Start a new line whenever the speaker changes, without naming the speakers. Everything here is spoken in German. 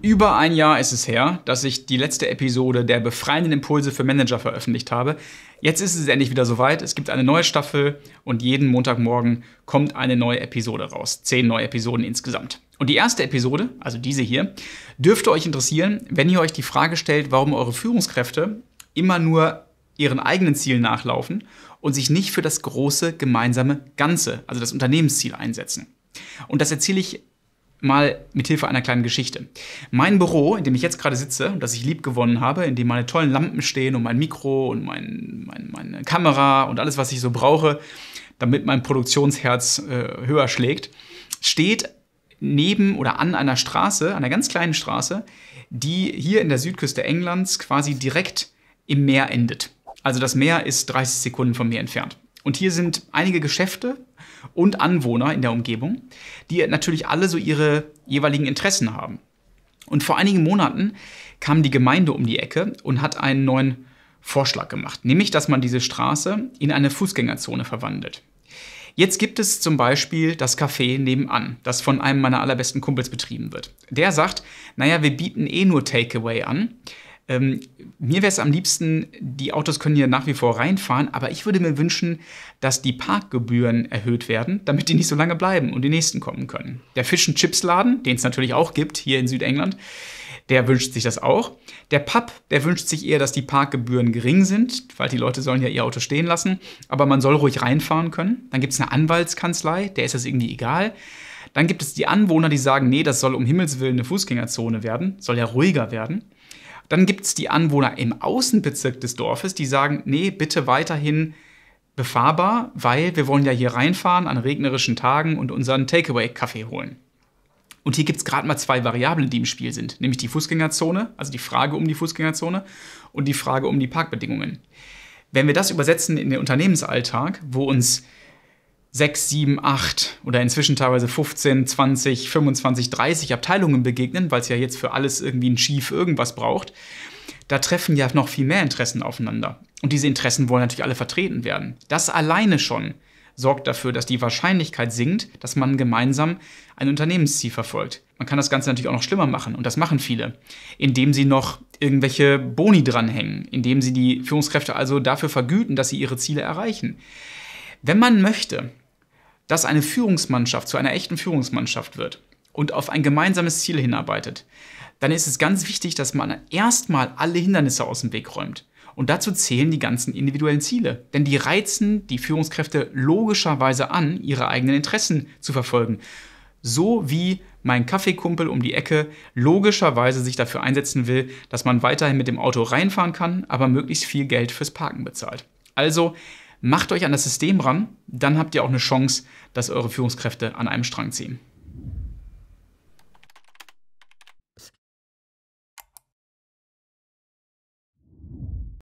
Über ein Jahr ist es her, dass ich die letzte Episode der befreienden Impulse für Manager veröffentlicht habe. Jetzt ist es endlich wieder soweit. Es gibt eine neue Staffel und jeden Montagmorgen kommt eine neue Episode raus. Zehn neue Episoden insgesamt. Und die erste Episode, also diese hier, dürfte euch interessieren, wenn ihr euch die Frage stellt, warum eure Führungskräfte immer nur ihren eigenen Zielen nachlaufen und sich nicht für das große gemeinsame Ganze, also das Unternehmensziel einsetzen. Und das erzähle ich mal mit Hilfe einer kleinen Geschichte. Mein Büro, in dem ich jetzt gerade sitze und das ich lieb gewonnen habe, in dem meine tollen Lampen stehen und mein Mikro und mein, mein, meine Kamera und alles, was ich so brauche, damit mein Produktionsherz äh, höher schlägt, steht neben oder an einer Straße, einer ganz kleinen Straße, die hier in der Südküste Englands quasi direkt im Meer endet. Also das Meer ist 30 Sekunden von mir entfernt. Und hier sind einige Geschäfte, und Anwohner in der Umgebung, die natürlich alle so ihre jeweiligen Interessen haben. Und vor einigen Monaten kam die Gemeinde um die Ecke und hat einen neuen Vorschlag gemacht, nämlich dass man diese Straße in eine Fußgängerzone verwandelt. Jetzt gibt es zum Beispiel das Café nebenan, das von einem meiner allerbesten Kumpels betrieben wird. Der sagt, naja, wir bieten eh nur Takeaway an. Ähm, mir wäre es am liebsten, die Autos können hier nach wie vor reinfahren, aber ich würde mir wünschen, dass die Parkgebühren erhöht werden, damit die nicht so lange bleiben und die nächsten kommen können. Der Fish Chips Laden, den es natürlich auch gibt hier in Südengland, der wünscht sich das auch. Der Pub, der wünscht sich eher, dass die Parkgebühren gering sind, weil die Leute sollen ja ihr Auto stehen lassen, aber man soll ruhig reinfahren können. Dann gibt es eine Anwaltskanzlei, der ist das irgendwie egal. Dann gibt es die Anwohner, die sagen, nee, das soll um Himmels Willen eine Fußgängerzone werden, soll ja ruhiger werden. Dann gibt es die Anwohner im Außenbezirk des Dorfes, die sagen, nee, bitte weiterhin befahrbar, weil wir wollen ja hier reinfahren an regnerischen Tagen und unseren Takeaway-Kaffee holen. Und hier gibt es gerade mal zwei Variablen, die im Spiel sind, nämlich die Fußgängerzone, also die Frage um die Fußgängerzone und die Frage um die Parkbedingungen. Wenn wir das übersetzen in den Unternehmensalltag, wo uns 6, 7, 8 oder inzwischen teilweise 15, 20, 25, 30 Abteilungen begegnen, weil es ja jetzt für alles irgendwie ein Schief irgendwas braucht, da treffen ja noch viel mehr Interessen aufeinander. Und diese Interessen wollen natürlich alle vertreten werden. Das alleine schon sorgt dafür, dass die Wahrscheinlichkeit sinkt, dass man gemeinsam ein Unternehmensziel verfolgt. Man kann das Ganze natürlich auch noch schlimmer machen, und das machen viele, indem sie noch irgendwelche Boni dranhängen, indem sie die Führungskräfte also dafür vergüten, dass sie ihre Ziele erreichen. Wenn man möchte, dass eine Führungsmannschaft zu einer echten Führungsmannschaft wird und auf ein gemeinsames Ziel hinarbeitet, dann ist es ganz wichtig, dass man erstmal alle Hindernisse aus dem Weg räumt. Und dazu zählen die ganzen individuellen Ziele. Denn die reizen die Führungskräfte logischerweise an, ihre eigenen Interessen zu verfolgen. So wie mein Kaffeekumpel um die Ecke logischerweise sich dafür einsetzen will, dass man weiterhin mit dem Auto reinfahren kann, aber möglichst viel Geld fürs Parken bezahlt. Also Macht euch an das System ran, dann habt ihr auch eine Chance, dass eure Führungskräfte an einem Strang ziehen.